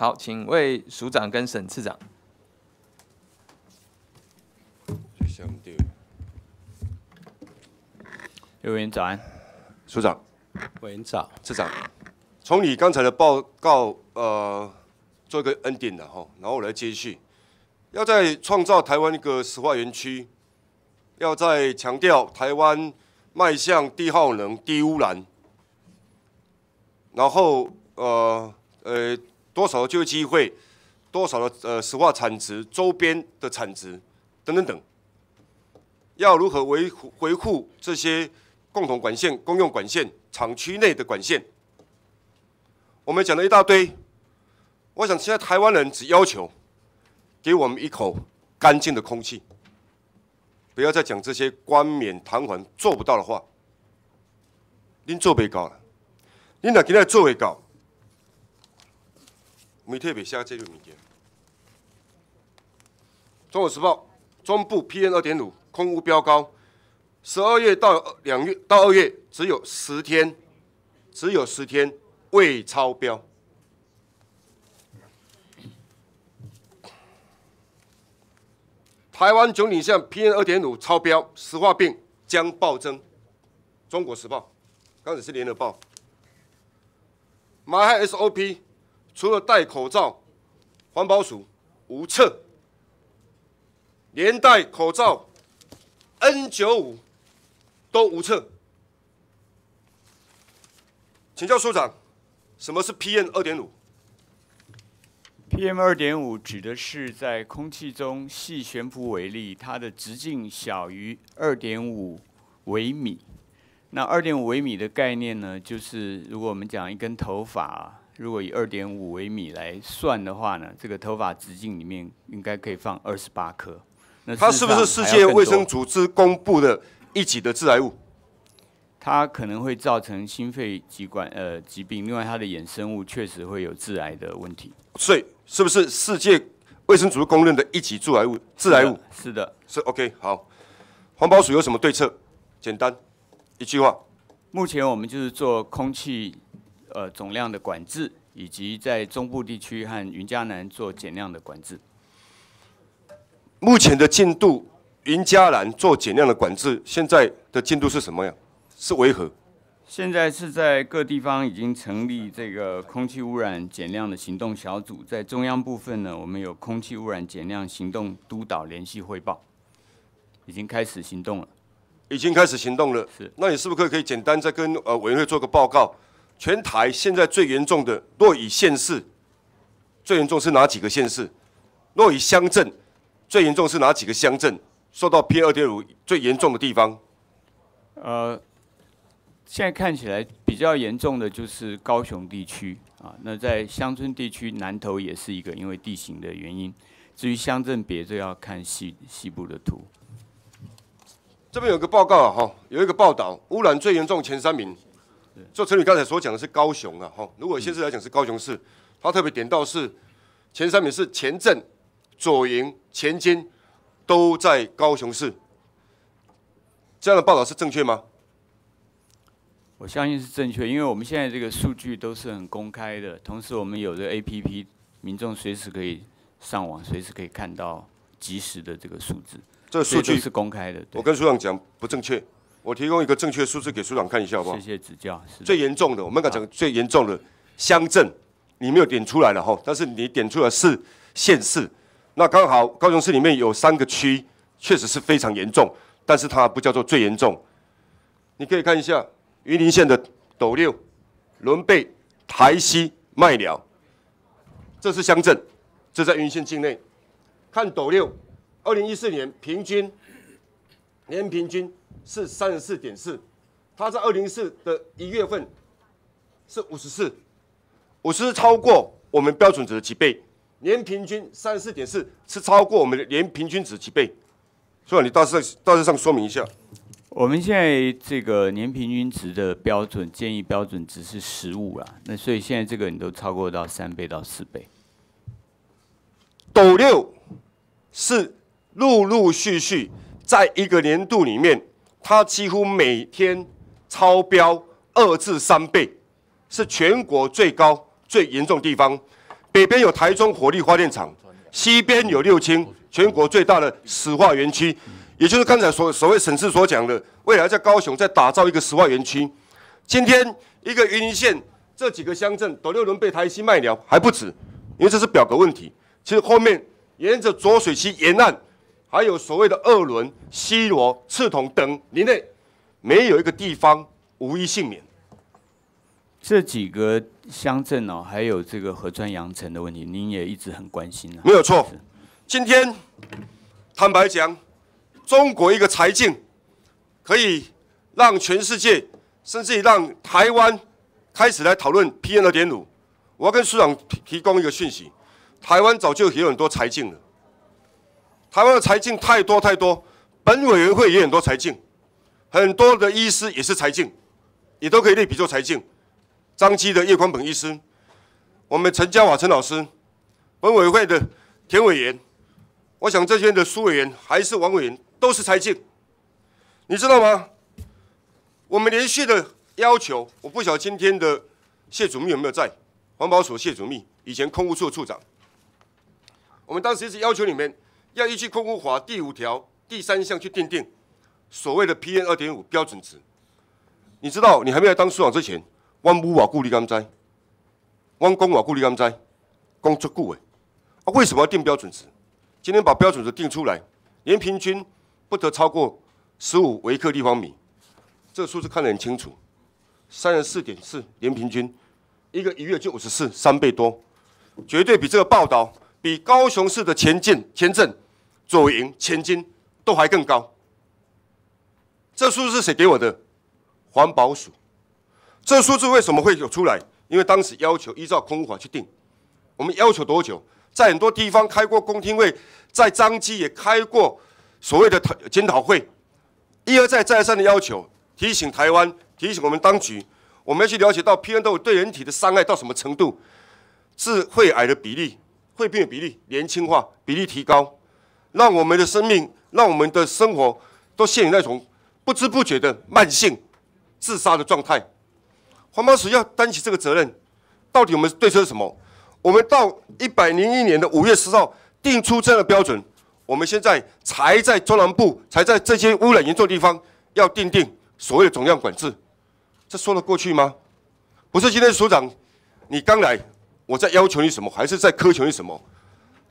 好，请为署长跟沈次长。刘委员早安，署长。委员早。次长，从你刚才的报告，呃，做一个 ending 的哈，然后我来接续。要在创造台湾一个石化园区，要在强调台湾迈向低耗能、低污染，然后呃，呃。多少就业机会，多少的呃石化产值，周边的产值等等等，要如何维维护这些共同管线、公用管线、厂区内的管线？我们讲了一大堆，我想现在台湾人只要求，给我们一口干净的空气，不要再讲这些冠冕堂皇做不到的话，您做被告了，您哪今天做被告？我们特别想这个物件。《中国时报》中部 p n 点五空污飙高，十二月到两月到二月只有十天，只有十天未超标。台湾九鼎乡 p n 点五超标，石化病将暴增。《中国时报》刚才是《联合报》马汉 SOP。除了戴口罩，环保署无策，连戴口罩 N 九五都无策。请教所长，什么是 PM 二点五？PM 二点五指的是在空气中细悬浮微粒，它的直径小于二点五微米。那二点五微米的概念呢，就是如果我们讲一根头发。如果以二点五微米来算的话呢，这个头发直径里面应该可以放二十八颗。它是不是世界卫生组织公布的一级的致癌物？它可能会造成心肺疾管呃疾病，另外它的衍生物确实会有致癌的问题。所以是不是世界卫生组织公认的一级致癌物？致癌物是的。是 OK 好，环保署有什么对策？简单一句话。目前我们就是做空气。呃，总量的管制，以及在中部地区和云嘉南做减量的管制。目前的进度，云嘉南做减量的管制，现在的进度是什么呀？是为何？现在是在各地方已经成立这个空气污染减量的行动小组，在中央部分呢，我们有空气污染减量行动督导联系汇报，已经开始行动了。已经开始行动了。是。那你是不是可以简单再跟呃委员会做个报告？全台现在最严重的若以县市，最严重是哪几个县市？若以乡镇最严重是哪几个乡镇？受到 P 二点五最严重的地方？呃，现在看起来比较严重的就是高雄地区啊。那在乡村地区南投也是一个，因为地形的原因。至于乡镇别，这要看西西部的图。这边有个报告啊，哈，有一个报道，污染最严重前三名。就陈宇刚才所讲的是高雄啊，哈，如果现在来讲是高雄市，他特别点到是前三名是前镇、左营、前金，都在高雄市，这样的报道是正确吗？我相信是正确，因为我们现在这个数据都是很公开的，同时我们有这 APP，民众随时可以上网，随时可以看到及时的这个数字。这数据是公开的。我跟苏长讲不正确。我提供一个正确数字给署长看一下，好不好？谢谢指教。最严重的，我们讲最严重的乡镇，你没有点出来了哈。但是你点出来是县市，那刚好高雄市里面有三个区，确实是非常严重，但是它不叫做最严重。你可以看一下云林县的斗六、仑背、台西、麦寮，这是乡镇，这在云林县境内。看斗六，二零一四年平均年平均。是三十四点四，它在二零四的一月份是五十四，五十超过我们标准值的几倍？年平均三十四点四是超过我们的年平均值几倍？所以你大致大致上说明一下。我们现在这个年平均值的标准建议标准值是十五啊，那所以现在这个你都超过到三倍到四倍。斗六是陆陆续续在一个年度里面。它几乎每天超标二至三倍，是全国最高、最严重地方。北边有台中火力发电厂，西边有六轻，全国最大的石化园区，也就是刚才所所谓省市所讲的，未来在高雄在打造一个石化园区。今天一个云林县这几个乡镇，斗六、仑被台西、卖掉还不止，因为这是表格问题，其实后面沿着浊水溪沿岸。还有所谓的二轮、西螺、赤桐等，林内没有一个地方无一幸免。这几个乡镇哦，还有这个合川、阳城的问题，您也一直很关心啊。没有错，今天坦白讲，中国一个财政可以让全世界，甚至于让台湾开始来讨论 P N 二点五。我跟市长提提供一个讯息，台湾早就有很多财政了。台湾的财进太多太多，本委员会也很多财进，很多的医师也是财进，也都可以类比做财进。张基的叶匡本医师，我们陈嘉华陈老师，本委会的田委员，我想这边的苏委员还是王委员都是财进，你知道吗？我们连续的要求，我不晓今天的谢主秘有没有在，环保署谢主秘以前空务处处长，我们当时是要求你们。要依据《空污法》第五条第三项去定定所谓的 PN 二点五标准值。你知道，你还没来当市长之前，湾母瓦顾虑甘知？湾公瓦顾虑甘知？工作顾问啊，为什么要定标准值？今天把标准值定出来，年平均不得超过十五微克立方米。这个数字看得很清楚，三十四点四年平均，一个一月就五十四，三倍多，绝对比这个报道。比高雄市的前进、前镇、左营、前金都还更高。这数字是谁给我的？环保署。这数字为什么会有出来？因为当时要求依照空法去定。我们要求多久？在很多地方开过公听会，在张基也开过所谓的检讨会，一而再、再而三的要求，提醒台湾，提醒我们当局，我们要去了解到 P N D O 对人体的伤害到什么程度，致会癌的比例。肺病的比例年轻化比例提高，让我们的生命，让我们的生活，都陷于那种不知不觉的慢性自杀的状态。环保署要担起这个责任，到底我们对策是什么？我们到一百零一年的五月十号定出这样的标准，我们现在才在中南部，才在这些污染严重地方要定定所谓的总量管制，这说得过去吗？不是今天署长，你刚来。我在要求你什么，还是在苛求你什么？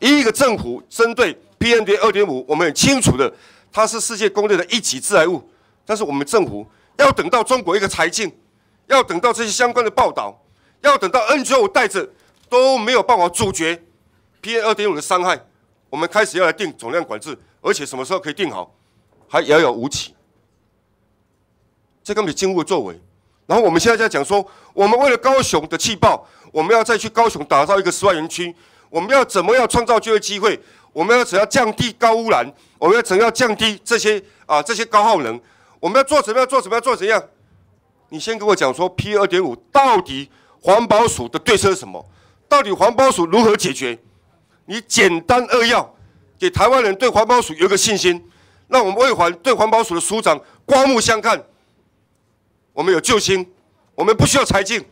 一个政府针对 p n 二2 5我们很清楚的，它是世界公认的一级致癌物。但是我们政府要等到中国一个财经，要等到这些相关的报道，要等到 N95 带着都没有办法阻绝 p 二2 5的伤害，我们开始要来定总量管制，而且什么时候可以定好，还遥遥无期。这根本就是作为。然后我们现在在讲说，我们为了高雄的气爆。我们要再去高雄打造一个十万人区，我们要怎么样创造就业机会？我们要怎样降低高污染？我们要怎样降低这些啊这些高耗能？我们要做什么？要做什么？要做怎样？你先跟我讲说，P 二点五到底环保署的对策是什么？到底环保署如何解决？你简单扼要，给台湾人对环保署有个信心，让我们为环对环保署的署长刮目相看。我们有救星，我们不需要柴进。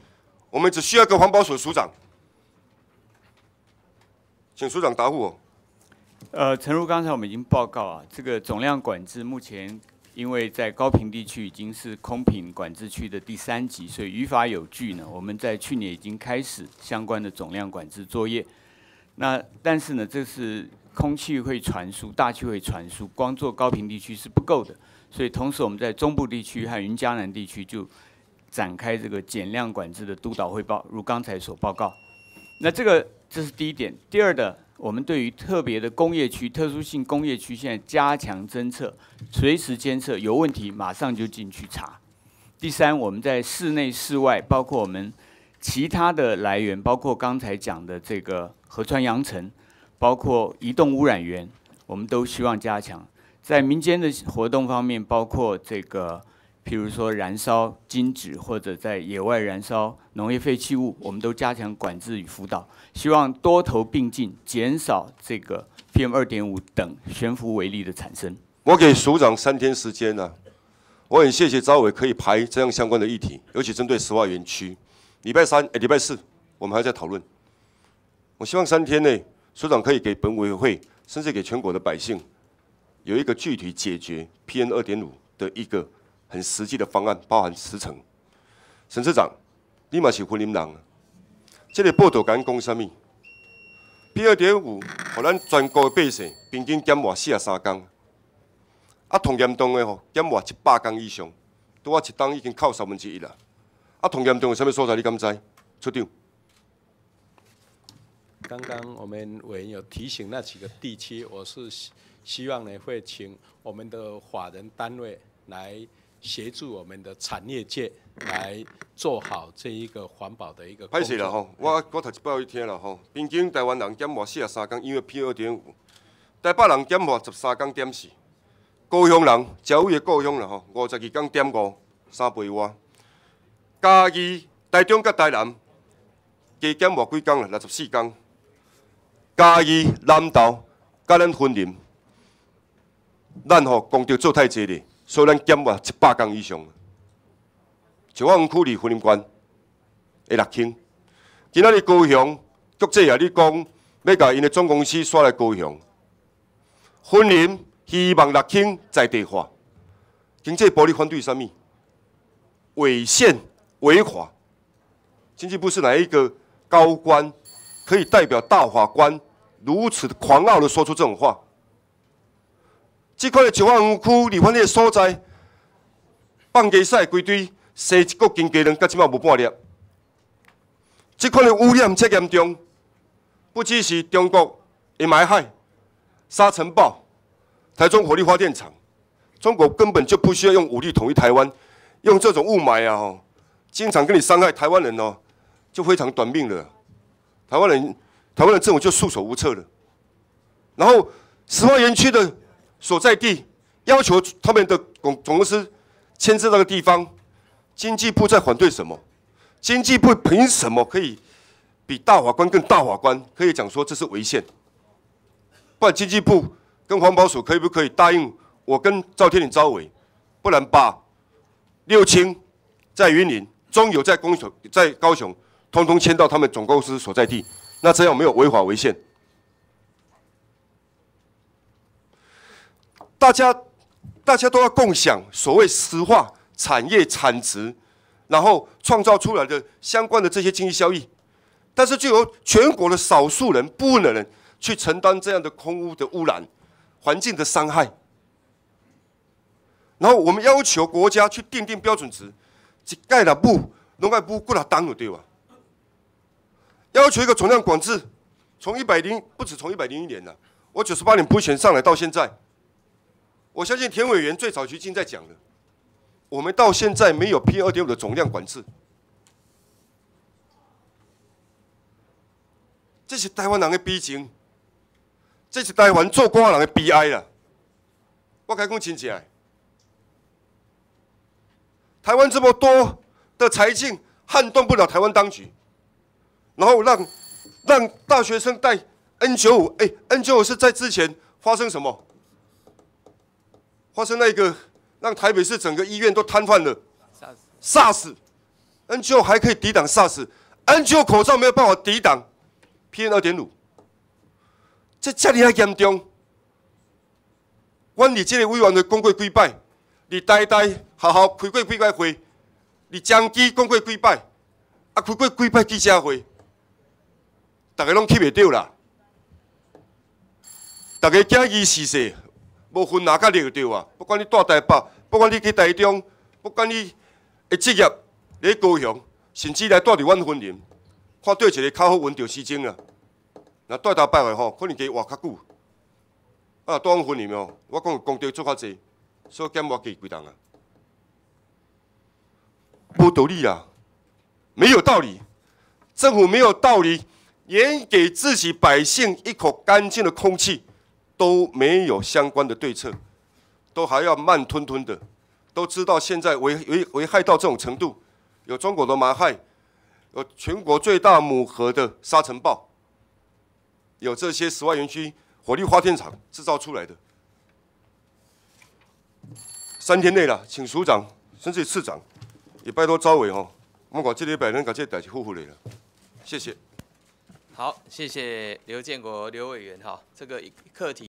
我们只需要个环保署署长，请署长答我。呃，陈如，刚才我们已经报告啊，这个总量管制目前，因为在高坪地区已经是空屏管制区的第三级，所以于法有据呢。我们在去年已经开始相关的总量管制作业。那但是呢，这是空气会传输，大气会传输，光做高屏地区是不够的，所以同时我们在中部地区和云嘉南地区就。展开这个减量管制的督导汇报，如刚才所报告。那这个这是第一点。第二的，我们对于特别的工业区、特殊性工业区，现在加强侦测，随时监测，有问题马上就进去查。第三，我们在室内、室外，包括我们其他的来源，包括刚才讲的这个河川扬尘，包括移动污染源，我们都希望加强。在民间的活动方面，包括这个。譬如说燃烧金纸或者在野外燃烧农业废弃物，我们都加强管制与辅导，希望多头并进，减少这个 PM 二点五等悬浮微粒的产生。我给署长三天时间了，我很谢谢赵委可以排这样相关的议题，尤其针对石化园区。礼拜三、礼拜四我们还在讨论。我希望三天内署长可以给本委员会，甚至给全国的百姓有一个具体解决 PM 二点五的一个。很实际的方案，包含十层。陈市长，你嘛是林民党？这个报道敢讲什么？p 二点五，让咱全国的百姓平均减活四十三天，啊，同严重的吼减活一百天以上，拄啊一档已经扣三分之一啦。啊，同严重有甚物所在？你敢知？处长。刚刚我们委员有提醒那几个地区，我是希望呢，会请我们的法人单位来。协助我们的产业界来做好这一个环保的一个。太是了吼，我我头日报去听了吼，平均台湾人减活四十三工，因为偏二点五；台北人减活十三工点四；高雄人稍微会高雄啦吼，五十二工点五，三倍外。嘉义、台中、甲台南加减活几工啦？六十四工。嘉义、南投、甲咱分林，咱吼讲着做太济咧。虽然减去一百公以上，像我黄区里森林关会六顷，今仔日高雄局际也咧讲，要甲因的总公司刷来高雄，婚林希望六顷在地化，经济部的反对甚物？违宪违法，经济部是哪一个高官可以代表大法官如此狂傲的说出这种话？这款的石化园区离阮迄个所在，放鸡屎规堆，生一个金鸡人到即马无半粒。这款的污染真严重，不只是中国，埋霾、沙尘暴、台中火力发电厂，中国根本就不需要用武力统一台湾，用这种雾霾啊，吼，经常跟你伤害台湾人哦，就非常短命了。台湾人，台湾人政府就束手无策了。然后石化园区的。所在地要求他们的总公司签字那个地方，经济部在反对什么？经济部凭什么可以比大法官更大法官可以讲说这是违宪？不然经济部跟环保署可以不可以答应我跟赵天林、赵伟，不能把六清在云林、中油在高雄、在高雄，通通迁到他们总公司所在地？那这样没有违法违宪。大家，大家都要共享所谓石化产业产值，然后创造出来的相关的这些经济效益，但是就由全国的少数人、部分的人去承担这样的空污的污染、环境的伤害。然后我们要求国家去定定标准值，盖了布，弄盖布过了当了对吧？要求一个总量管制，从一百零不止，从一百零一年了，我九十八年不选上来到现在。我相信田委员最早就已经在讲了，我们到现在没有 p 二点五的总量管制，这是台湾人的悲情，这是台湾做官人的悲哀啦。我开工请起来，台湾这么多的财进撼动不了台湾当局，然后让让大学生带 N 九五，哎，N 九五是在之前发生什么？发生那个让台北市整个医院都瘫痪了，SARS，N90 还可以抵挡 SARS，N90 口罩没有办法抵挡 PM 二点五，这这里啊严重。我你这个委员会讲过几摆，你呆呆好好开过几摆会，你将机讲过几摆，啊开过几摆记者会，大家拢去袂到啦，大家惊疑是是。无分哪，甲入得到啊！不管你住台北，不管你去台中，不管你的职业在高雄，甚至来住伫阮分林，看对一个较好、稳定、适中啊。若住台北话吼，可能加活较久；啊，住阮分林吼，我讲讲得做较侪，所以减无加几人啊？无道理啊，没有道理，政府没有道理，连给自己百姓一口干净的空气。都没有相关的对策，都还要慢吞吞的，都知道现在危危危害到这种程度，有中国的马害，有全国最大母河的沙尘暴，有这些十万园区火力发电厂制造出来的。三天内了，请署长甚至市长也拜托招委哦，我讲这礼人能把这代护护复了，谢谢。好，谢谢刘建国刘委员哈，这个一课题。